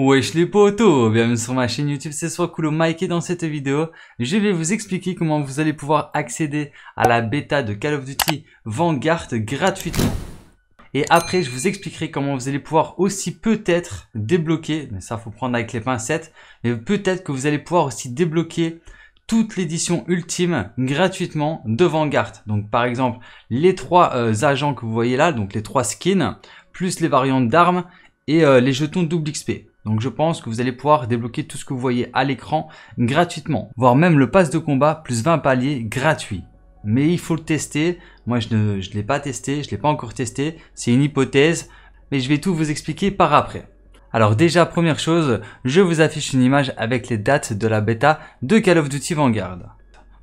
Wesh les potos Bienvenue sur ma chaîne YouTube, c'est soit cool Mike et dans cette vidéo, je vais vous expliquer comment vous allez pouvoir accéder à la bêta de Call of Duty Vanguard gratuitement. Et après, je vous expliquerai comment vous allez pouvoir aussi peut-être débloquer, mais ça faut prendre avec les pincettes, mais peut-être que vous allez pouvoir aussi débloquer toute l'édition ultime gratuitement de Vanguard. Donc par exemple, les trois euh, agents que vous voyez là, donc les trois skins, plus les variantes d'armes et euh, les jetons double XP. Donc je pense que vous allez pouvoir débloquer tout ce que vous voyez à l'écran gratuitement, voire même le pass de combat plus 20 paliers gratuits. Mais il faut le tester, moi je ne l'ai pas testé, je ne l'ai pas encore testé, c'est une hypothèse, mais je vais tout vous expliquer par après. Alors déjà, première chose, je vous affiche une image avec les dates de la bêta de Call of Duty Vanguard.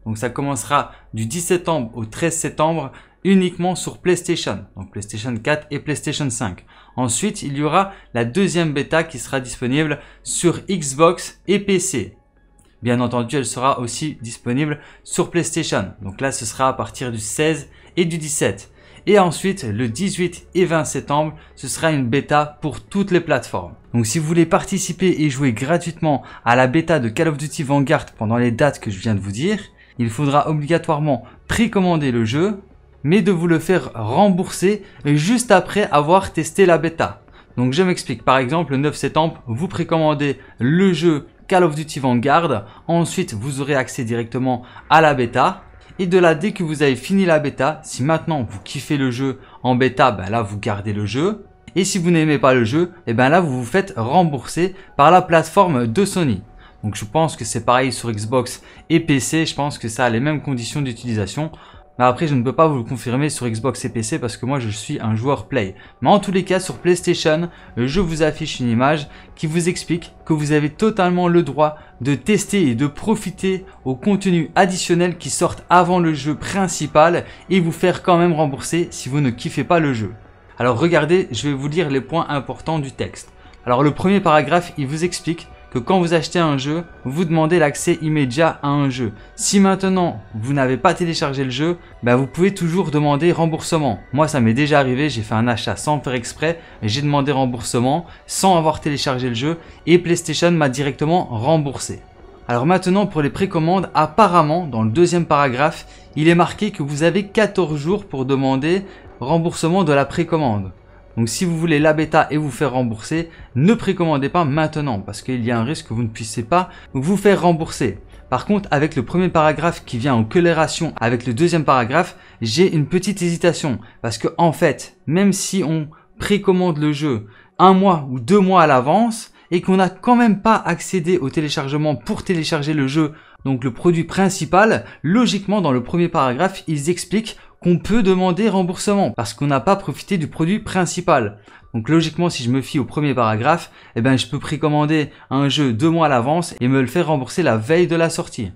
Donc ça commencera du 10 septembre au 13 septembre uniquement sur PlayStation, donc PlayStation 4 et PlayStation 5. Ensuite, il y aura la deuxième bêta qui sera disponible sur Xbox et PC. Bien entendu, elle sera aussi disponible sur PlayStation. Donc là, ce sera à partir du 16 et du 17. Et ensuite, le 18 et 20 septembre, ce sera une bêta pour toutes les plateformes. Donc si vous voulez participer et jouer gratuitement à la bêta de Call of Duty Vanguard pendant les dates que je viens de vous dire, il faudra obligatoirement précommander le jeu mais de vous le faire rembourser juste après avoir testé la bêta. Donc je m'explique, par exemple le 9 septembre, vous précommandez le jeu Call of Duty Vanguard, ensuite vous aurez accès directement à la bêta, et de là, dès que vous avez fini la bêta, si maintenant vous kiffez le jeu en bêta, ben là vous gardez le jeu. Et si vous n'aimez pas le jeu, et eh ben là vous vous faites rembourser par la plateforme de Sony. Donc je pense que c'est pareil sur Xbox et PC, je pense que ça a les mêmes conditions d'utilisation. Mais après, je ne peux pas vous le confirmer sur Xbox et PC parce que moi, je suis un joueur Play. Mais en tous les cas, sur PlayStation, je vous affiche une image qui vous explique que vous avez totalement le droit de tester et de profiter au contenu additionnel qui sortent avant le jeu principal et vous faire quand même rembourser si vous ne kiffez pas le jeu. Alors regardez, je vais vous lire les points importants du texte. Alors le premier paragraphe, il vous explique que quand vous achetez un jeu, vous demandez l'accès immédiat à un jeu. Si maintenant, vous n'avez pas téléchargé le jeu, bah, vous pouvez toujours demander remboursement. Moi, ça m'est déjà arrivé, j'ai fait un achat sans faire exprès, j'ai demandé remboursement sans avoir téléchargé le jeu et PlayStation m'a directement remboursé. Alors maintenant pour les précommandes, apparemment dans le deuxième paragraphe, il est marqué que vous avez 14 jours pour demander remboursement de la précommande. Donc si vous voulez la bêta et vous faire rembourser, ne précommandez pas maintenant parce qu'il y a un risque que vous ne puissiez pas vous faire rembourser. Par contre, avec le premier paragraphe qui vient en colération avec le deuxième paragraphe, j'ai une petite hésitation parce que en fait, même si on précommande le jeu un mois ou deux mois à l'avance, et qu'on n'a quand même pas accédé au téléchargement pour télécharger le jeu, donc le produit principal, logiquement dans le premier paragraphe, ils expliquent qu'on peut demander remboursement parce qu'on n'a pas profité du produit principal. Donc logiquement, si je me fie au premier paragraphe, eh ben, je peux précommander un jeu deux mois à l'avance et me le faire rembourser la veille de la sortie.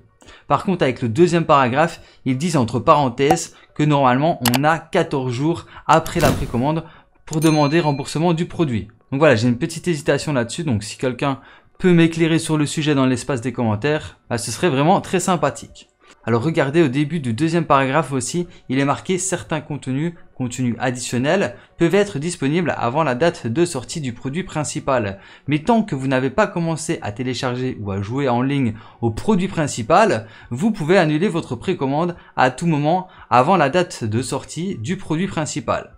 Par contre, avec le deuxième paragraphe, ils disent entre parenthèses que normalement, on a 14 jours après la précommande pour demander remboursement du produit. Donc voilà, j'ai une petite hésitation là-dessus, donc si quelqu'un peut m'éclairer sur le sujet dans l'espace des commentaires, bah, ce serait vraiment très sympathique. Alors regardez au début du deuxième paragraphe aussi, il est marqué certains contenus, contenus additionnels, peuvent être disponibles avant la date de sortie du produit principal. Mais tant que vous n'avez pas commencé à télécharger ou à jouer en ligne au produit principal, vous pouvez annuler votre précommande à tout moment avant la date de sortie du produit principal.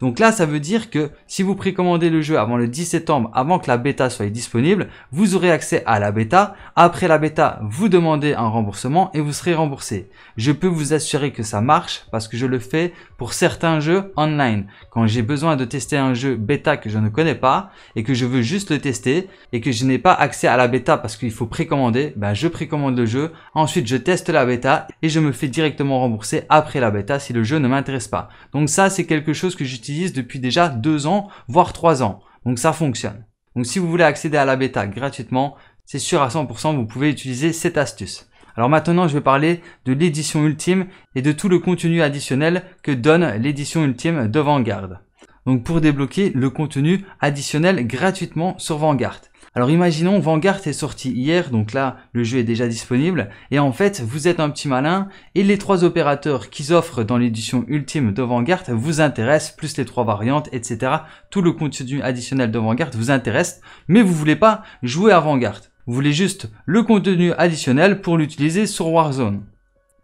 Donc là, ça veut dire que si vous précommandez le jeu avant le 10 septembre, avant que la bêta soit disponible, vous aurez accès à la bêta. Après la bêta, vous demandez un remboursement et vous serez remboursé. Je peux vous assurer que ça marche parce que je le fais pour certains jeux online. Quand j'ai besoin de tester un jeu bêta que je ne connais pas et que je veux juste le tester et que je n'ai pas accès à la bêta parce qu'il faut précommander, ben je précommande le jeu. Ensuite, je teste la bêta et je me fais directement rembourser après la bêta si le jeu ne m'intéresse pas. Donc ça, c'est quelque chose que j'utilise depuis déjà deux ans, voire trois ans. Donc ça fonctionne. Donc si vous voulez accéder à la bêta gratuitement, c'est sûr à 100%, vous pouvez utiliser cette astuce. Alors maintenant, je vais parler de l'édition ultime et de tout le contenu additionnel que donne l'édition ultime de Vanguard. Donc pour débloquer le contenu additionnel gratuitement sur Vanguard. Alors imaginons Vanguard est sorti hier, donc là le jeu est déjà disponible, et en fait vous êtes un petit malin, et les trois opérateurs qu'ils offrent dans l'édition ultime de Vanguard vous intéressent, plus les trois variantes, etc. Tout le contenu additionnel de Vanguard vous intéresse, mais vous voulez pas jouer à Vanguard. Vous voulez juste le contenu additionnel pour l'utiliser sur Warzone.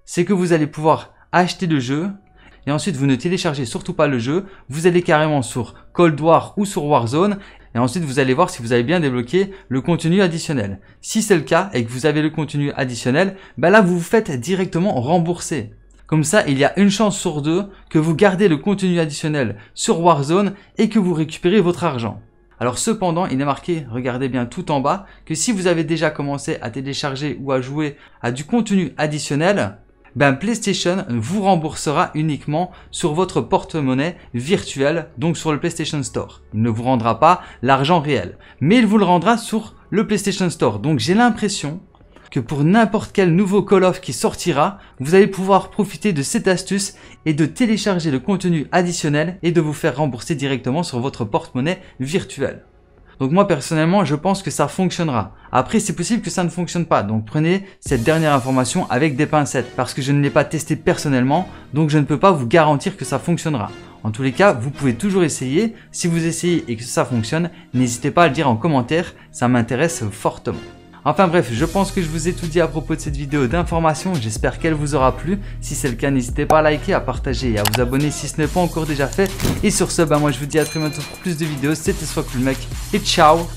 C'est que vous allez pouvoir acheter le jeu, et ensuite vous ne téléchargez surtout pas le jeu, vous allez carrément sur Cold War ou sur Warzone et ensuite, vous allez voir si vous avez bien débloqué le contenu additionnel. Si c'est le cas et que vous avez le contenu additionnel, bah là, vous vous faites directement rembourser. Comme ça, il y a une chance sur deux que vous gardez le contenu additionnel sur Warzone et que vous récupérez votre argent. Alors cependant, il est marqué, regardez bien tout en bas, que si vous avez déjà commencé à télécharger ou à jouer à du contenu additionnel, ben PlayStation vous remboursera uniquement sur votre porte-monnaie virtuelle, donc sur le PlayStation Store. Il ne vous rendra pas l'argent réel, mais il vous le rendra sur le PlayStation Store. Donc j'ai l'impression que pour n'importe quel nouveau Call of qui sortira, vous allez pouvoir profiter de cette astuce et de télécharger le contenu additionnel et de vous faire rembourser directement sur votre porte-monnaie virtuelle. Donc moi personnellement, je pense que ça fonctionnera. Après, c'est possible que ça ne fonctionne pas, donc prenez cette dernière information avec des pincettes, parce que je ne l'ai pas testé personnellement, donc je ne peux pas vous garantir que ça fonctionnera. En tous les cas, vous pouvez toujours essayer. Si vous essayez et que ça fonctionne, n'hésitez pas à le dire en commentaire, ça m'intéresse fortement. Enfin bref, je pense que je vous ai tout dit à propos de cette vidéo d'information, j'espère qu'elle vous aura plu. Si c'est le cas, n'hésitez pas à liker, à partager et à vous abonner si ce n'est pas encore déjà fait. Et sur ce, ben moi je vous dis à très bientôt pour plus de vidéos, c'était soit cool mec, et ciao,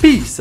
peace